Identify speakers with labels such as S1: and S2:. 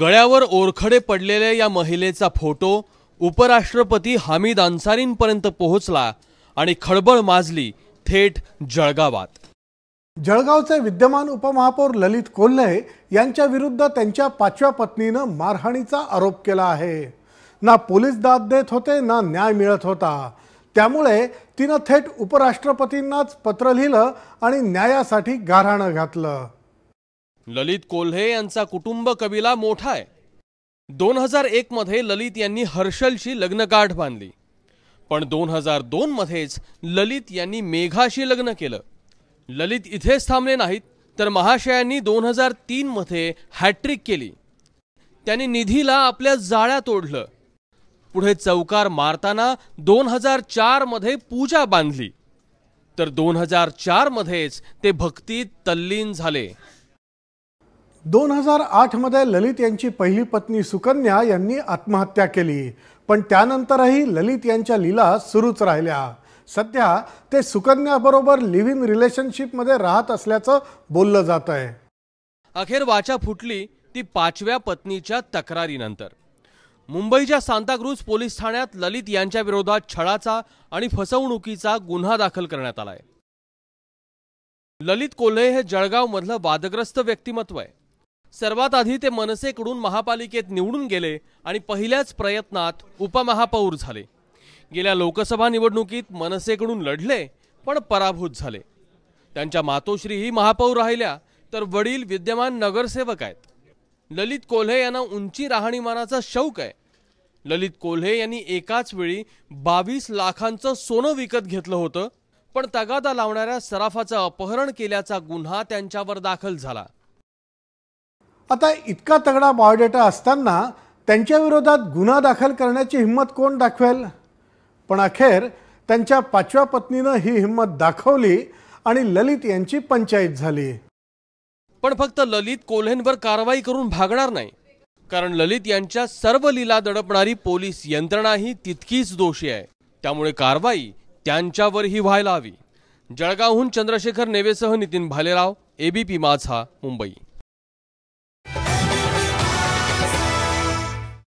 S1: गळ्यावर ओरखडे पडलेल्या या महिलेचा फोटो उपराष्ट्रपती हमीद अन्सारींपर्यंत पोहोचला आणि खळबळ माजली थेट जळगावात
S2: जळगावचे विद्यमान उपमहापौर ललित कोल्हे यांच्या विरुद्ध त्यांच्या पाचव्या पत्नीनं मारहाणीचा आरोप केला आहे ना पोलीस दाद देत होते ना न्याय मिळत होता त्यामुळे तिनं थेट उपराष्ट्रपतींनाच पत्र लिहिलं आणि न्यायासाठी गाऱ्हाणं घातलं
S1: ललित कोल्हे यांचा कुटुंब कबीला मोठा आहे दोन हजार मध्ये ललित यांनी हर्षलशी लग्नगाठ बांधली पण दोन हजार मध्येच ललित यांनी मेघाशी लग्न केलं ललित इथेच थांबले नाहीत तर महाशयांनी दोन हजार मध्ये हॅट्रिक केली त्यांनी निधीला आपल्या जाळ्या तोडलं पुढे चौकार मारताना दोन हजार मध्ये पूजा बांधली तर दोन हजार मध्येच ते भक्तीत तल्लीन झाले
S2: दोन हजार आठमध्ये ललित यांची पहिली पत्नी सुकन्या यांनी आत्महत्या केली पण त्यानंतरही ललित यांच्या लीला सुरूच राहिल्या सध्या ते सुकन्याबरोबर लिव्ह इन रिलेशनशिपमध्ये राहत असल्याचं बोललं जात आहे
S1: अखेर वाचा फुटली ती पाचव्या पत्नीच्या तक्रारीनंतर मुंबईच्या सांताक्रूज पोलीस ठाण्यात ललित यांच्या विरोधात छळाचा आणि फसवणुकीचा गुन्हा दाखल करण्यात आलाय ललित कोल्हे हे जळगावमधलं वादग्रस्त व्यक्तिमत्व आहे सर्वात आधी ते मनसेकडून महापालिकेत निवडून गेले आणि पहिल्याच प्रयत्नात उपमहापौर झाले गेल्या लोकसभा निवडणुकीत मनसेकडून लढले पण पराभूत झाले त्यांच्या मातोश्रीही महापौर राहिल्या तर वडील विद्यमान नगरसेवक आहेत ललित कोल्हे यांना उंची राहणीमानाचा शौक आहे ललित कोल्हे यांनी एकाच वेळी बावीस लाखांचं सोनं विकत घेतलं होतं पण तगादा लावणाऱ्या सराफाचं अपहरण केल्याचा गुन्हा त्यांच्यावर दाखल झाला
S2: आता इतका तगडा बायोडेटा असताना त्यांच्या विरोधात गुन्हा दाखल करण्याची हिंमत कोण दाखवेल पण अखेर त्यांच्या पाचव्या पत्नीनं ही हिंमत दाखवली आणि ललित यांची पंचायत झाली
S1: पण फक्त ललित कोल्हेंवर कारवाई करून भागणार नाही कारण ललित यांच्या सर्व लीला दडपणारी पोलीस यंत्रणाही तितकीच दोषी आहे त्यामुळे कारवाई त्यांच्यावरही व्हायला हवी जळगावहून चंद्रशेखर नेवेसह नितीन भालेराव एबीपी माझा मुंबई